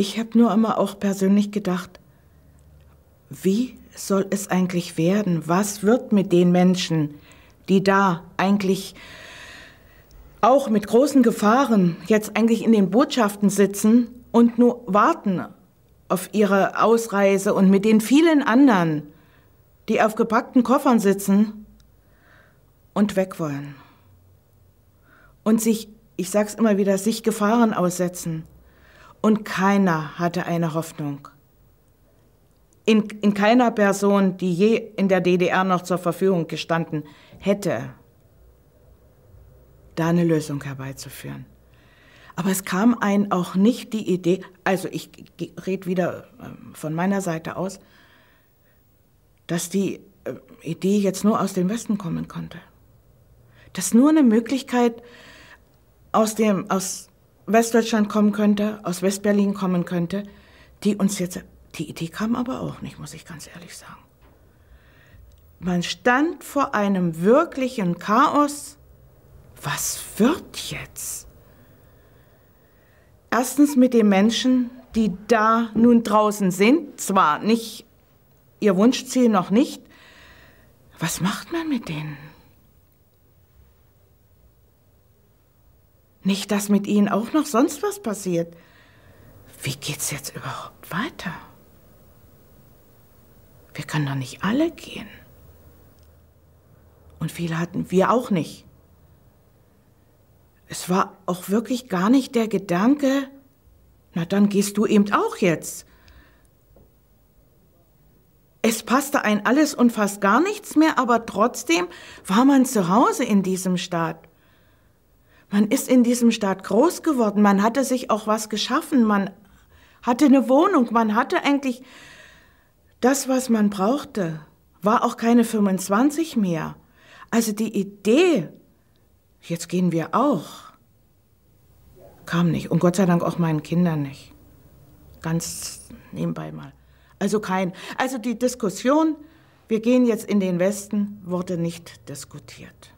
Ich habe nur immer auch persönlich gedacht, wie soll es eigentlich werden? Was wird mit den Menschen, die da eigentlich auch mit großen Gefahren jetzt eigentlich in den Botschaften sitzen und nur warten auf ihre Ausreise und mit den vielen anderen, die auf gepackten Koffern sitzen und weg wollen und sich, ich sag's immer wieder, sich Gefahren aussetzen und keiner hatte eine Hoffnung. In, in keiner Person, die je in der DDR noch zur Verfügung gestanden hätte, da eine Lösung herbeizuführen. Aber es kam einen auch nicht die Idee, also ich rede wieder ähm, von meiner Seite aus, dass die äh, Idee jetzt nur aus dem Westen kommen konnte. Dass nur eine Möglichkeit aus, dem, aus Westdeutschland kommen könnte, aus Westberlin kommen könnte, die uns jetzt, die Idee kam aber auch nicht, muss ich ganz ehrlich sagen. Man stand vor einem wirklichen Chaos. Was wird jetzt? Erstens mit den Menschen, die da nun draußen sind, zwar nicht ihr Wunschziel noch nicht. Was macht man mit denen? Nicht, dass mit ihnen auch noch sonst was passiert. Wie geht's jetzt überhaupt weiter? Wir können doch nicht alle gehen. Und viele hatten wir auch nicht. Es war auch wirklich gar nicht der Gedanke, na dann gehst du eben auch jetzt. Es passte ein alles und fast gar nichts mehr, aber trotzdem war man zu Hause in diesem Staat. Man ist in diesem Staat groß geworden, man hatte sich auch was geschaffen, man hatte eine Wohnung, man hatte eigentlich das, was man brauchte. War auch keine 25 mehr. Also die Idee, jetzt gehen wir auch, kam nicht. Und Gott sei Dank auch meinen Kindern nicht. Ganz nebenbei mal. Also kein. Also die Diskussion, wir gehen jetzt in den Westen, wurde nicht diskutiert.